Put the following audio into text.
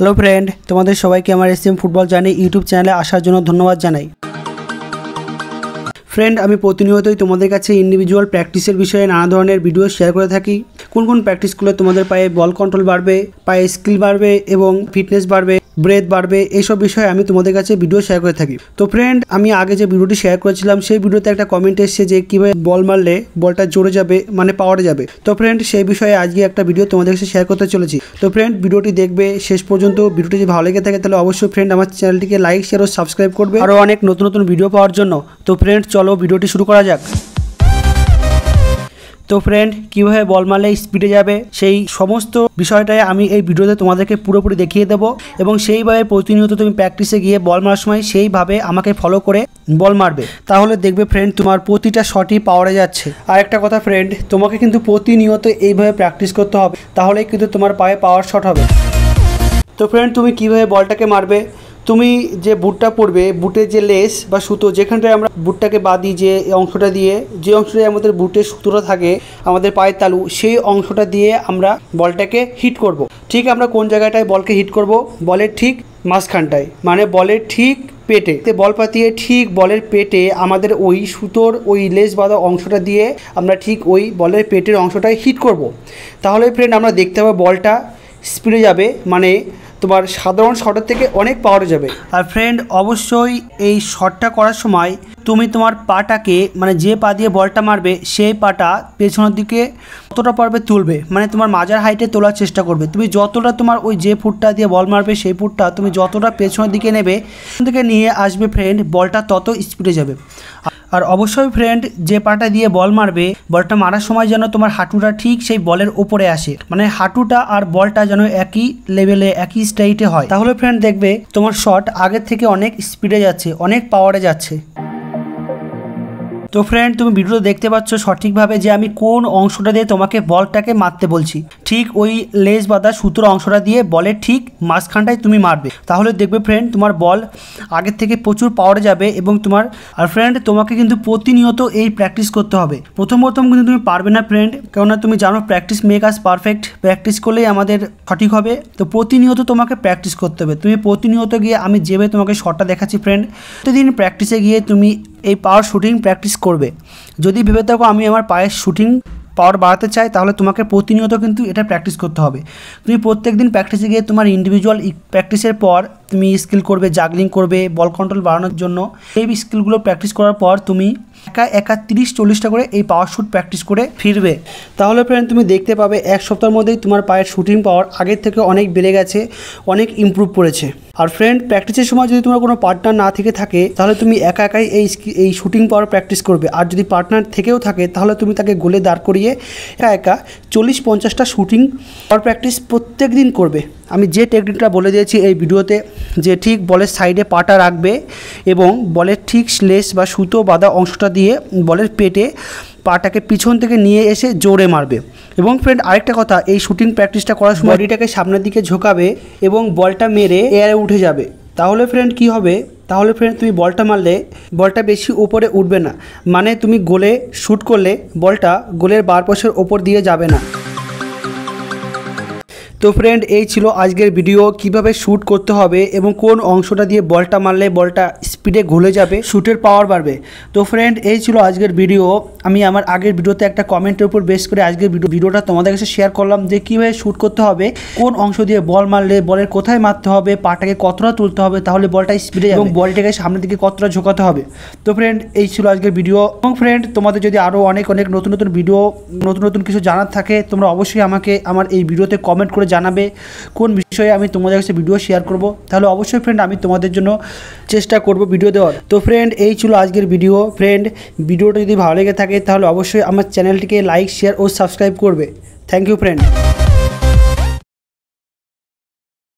Hello friend তোমাদের সবাইকে আমার এসএম ফুটবল জানি ইউটিউব চ্যানেলে আসার জন্য ধন্যবাদ জানাই ফ্রেন্ড আমি প্রতিনিয়তই তোমাদের কাছে ইন্ডিভিজুয়াল প্র্যাকটিসের বিষয়ে নানা ধরনের ভিডিও শেয়ার করে থাকি কোন কোন প্র্যাকটিসগুলো তোমাদের পায়ে বল কন্ট্রোল বাড়বে পায়ে স্কিল বাড়বে এবং ফিটনেস বাড়বে ব্রেথ বাড়বে এইসব বিষয়ে আমি তোমাদের কাছে ভিডিও শেয়ার করে থাকি তো ফ্রেন্ড আমি আগে যে ভিডিওটি শেয়ার করেছিলাম সেই ভিডিওতে একটা কমেন্ট এসছে যে কীভাবে বল মারলে বলটা জোরে যাবে মানে পাওয়ারে যাবে তো ফ্রেন্ড সেই বিষয়ে আজকে একটা ভিডিও তোমাদের কাছে শেয়ার করতে চলেছি তো ফ্রেন্ড ভিডিওটি দেখবে শেষ পর্যন্ত ভিডিওটি যদি ভালো লেগে থাকে তাহলে অবশ্যই ফ্রেন্ড আমার চ্যানেলটিকে লাইক শেয়ার ও সাবস্ক্রাইব করবে আরও অনেক নতুন নতুন ভিডিও পাওয়ার জন্য তো ফ্রেন্ড চলো ভিডিওটি শুরু করা যাক তো ফ্রেন্ড কীভাবে বল মারলে স্পিডে যাবে সেই সমস্ত বিষয়টাই আমি এই ভিডিওতে তোমাদেরকে পুরোপুরি দেখিয়ে দেব এবং সেইভাবে প্রতিনিয়ত তুমি প্র্যাকটিসে গিয়ে বল মারার সময় সেইভাবে আমাকে ফলো করে বল মারবে তাহলে দেখবে ফ্রেন্ড তোমার প্রতিটা শটই পাওয়ারে যাচ্ছে আর একটা কথা ফ্রেন্ড তোমাকে কিন্তু প্রতিনিয়ত এইভাবে প্র্যাকটিস করতে হবে তাহলেই কিন্তু তোমার পায়ে পাওয়ার শট হবে তো ফ্রেন্ড তুমি কীভাবে বলটাকে মারবে তুমি যে বুটটা পরবে বুটের যে লেস বা সুতো যেখানটায় আমরা বুটটাকে বাঁধি যে অংশটা দিয়ে যে অংশটায় আমাদের বুটের সুতোটা থাকে আমাদের পায়ের তালু সেই অংশটা দিয়ে আমরা বলটাকে হিট করব। ঠিক আমরা কোন জায়গাটায় বলকে হিট করব বলের ঠিক মাঝখানটায় মানে বলের ঠিক পেটে বল পাতিয়ে ঠিক বলের পেটে আমাদের ওই সুতোর ওই লেস বাঁধা অংশটা দিয়ে আমরা ঠিক ওই বলের পেটের অংশটায় হিট করব। তাহলে ফ্রেন্ড আমরা দেখতে পাবো বলটা স্পিডে যাবে মানে তোমার সাধারণ শটের থেকে অনেক পাওয়ার যাবে আর ফ্রেন্ড অবশ্যই এই শটটা করার সময় তুমি তোমার পাটাকে মানে যে পা দিয়ে বলটা মারবে সেই পাটা পেছনের দিকে কতটা পারবে তুলবে মানে তোমার মাজার হাইটে তোলার চেষ্টা করবে তুমি যতটা তোমার ওই যে ফুটটা দিয়ে বল মারবে সেই ফুটটা তুমি যতটা পেছনের দিকে নেবে থেকে নিয়ে আসবে ফ্রেন্ড বলটা তত স্পিডে যাবে আর অবশ্যই ফ্রেন্ড যে পাটা দিয়ে বল মারবে বলটা মারার সময় যেন তোমার হাঁটুটা ঠিক সেই বলের ওপরে আসে মানে হাঁটুটা আর বলটা যেন একই লেভেলে একই স্ট্রাইটে হয় তাহলে ফ্রেন্ড দেখবে তোমার শট আগের থেকে অনেক স্পিডে যাচ্ছে অনেক পাওয়ারে যাচ্ছে তো ফ্রেন্ড তুমি ভিডিওটা দেখতে পাচ্ছ সঠিকভাবে যে আমি কোন অংশটা দিয়ে তোমাকে বলটাকে মারতে বলছি ঠিক ওই লেজ দা সুতোর অংশটা দিয়ে বলের ঠিক মাঝখানটায় তুমি মারবে তাহলে দেখবে ফ্রেন্ড তোমার বল আগের থেকে প্রচুর পাওয়ারে যাবে এবং তোমার আর ফ্রেন্ড তোমাকে কিন্তু প্রতিনিয়ত এই প্র্যাকটিস করতে হবে প্রথম প্রথম কিন্তু তুমি পারবে না ফ্রেন্ড কেননা তুমি জানো practice make us perfect practice করলেই আমাদের সঠিক হবে তো প্রতিনিয়ত তোমাকে প্র্যাকটিস করতে হবে তুমি প্রতিনিয়ত গিয়ে আমি যেভাবে তোমাকে শটটা দেখাচ্ছি ফ্রেন্ড প্রতিদিন প্র্যাকটিসে গিয়ে তুমি এই পাওয়ার শুটিং প্র্যাকটিস করবে যদি ভেবে থাকো আমি আমার পায়ের শুটিং পাওয়ার বাড়াতে চাই তাহলে তোমাকে প্রতিনিয়ত কিন্তু এটা প্র্যাকটিস করতে হবে তুমি প্রত্যেক দিন প্র্যাকটিসে গিয়ে তোমার ইন্ডিভিজুয়াল প্র্যাকটিসের পর তুমি স্কিল করবে জাগলিং করবে বল কন্ট্রোল বাড়ানোর জন্য এই স্কিলগুলো প্র্যাকটিস করার পর তুমি একা একা তিরিশ চল্লিশটা করে এই পাওয়ার শ্যুট প্র্যাকটিস করে ফিরবে তাহলে ফ্রেন্ড তুমি দেখতে পাবে এক সপ্তাহের মধ্যেই তোমার পায়ের শ্যুটিং পাওয়ার আগের থেকে অনেক বেড়ে গেছে অনেক ইম্প্রুভ করেছে আর ফ্রেন্ড প্র্যাকটিসের সময় যদি তোমার কোনো পার্টনার না থেকে থাকে তাহলে তুমি একা একাই এই এই শ্যুটিং পাওয়ার প্র্যাকটিস করবে আর যদি পার্টনার থেকেও থাকে তাহলে তুমি তাকে গোলে দাঁড় করিয়ে একা একা চল্লিশ পঞ্চাশটা শ্যুটিং পাওয়ার প্র্যাকটিস প্রত্যেক দিন করবে আমি যে টেকনিকটা বলে দিয়েছি এই ভিডিওতে যে ঠিক বলের সাইডে পাটা রাখবে এবং বলের ঠিক লেস বা সুতো বাঁধা অংশটা দিয়ে বলের পেটে পাটাকে পিছন থেকে নিয়ে এসে জোরে মারবে এবং ফ্রেন্ড আরেকটা কথা এই শুটিং প্র্যাকটিসটা করার সময় বডিটাকে সামনের দিকে ঝোঁকাবে এবং বলটা মেরে এয়ারে উঠে যাবে তাহলে ফ্রেন্ড কি হবে তাহলে ফ্রেন্ড তুমি বলটা মারলে বলটা বেশি উপরে উঠবে না মানে তুমি গোলে শ্যুট করলে বলটা গোলের বার পোষের ওপর দিয়ে যাবে না তো ফ্রেন্ড এই ছিল আজকের ভিডিও কিভাবে শ্যুট করতে হবে এবং কোন অংশটা দিয়ে বলটা মারলে বলটা স্পিডে ঘুলে যাবে শ্যুটের পাওয়ার বাড়বে তো ফ্রেন্ড এই ছিল আজকের ভিডিও আমি আমার আগের ভিডিওতে একটা কমেন্টের উপর বেশ করে আজকের ভিডিওটা তোমাদের কাছে শেয়ার করলাম যে কীভাবে শ্যুট করতে হবে কোন অংশ দিয়ে বল মারলে বলের কোথায় মারতে হবে পাটাকে কতটা তুলতে হবে তাহলে বলটা স্পিডে এবং বলটাকে সামনের দিকে কতটা ঝোঁকাতে হবে তো ফ্রেন্ড এই ছিল আজকের ভিডিও এবং ফ্রেন্ড তোমাদের যদি আরও অনেক অনেক নতুন নতুন ভিডিও নতুন নতুন কিছু জানার থাকে তোমরা অবশ্যই আমাকে আমার এই ভিডিওতে কমেন্ট করে জানাবে কোন বিষয়ে আমি তোমাদের কাছে ভিডিও শেয়ার করব তাহলে অবশ্যই ফ্রেন্ড আমি তোমাদের জন্য চেষ্টা করব ভিডিও দেওয়ার তো ফ্রেন্ড এই ছিল আজকের ভিডিও ফ্রেন্ড ভিডিওটা যদি ভালো লেগে থাকে তাহলে অবশ্যই আমার চ্যানেলটিকে লাইক শেয়ার ও সাবস্ক্রাইব করবে থ্যাংক ইউ ফ্রেন্ড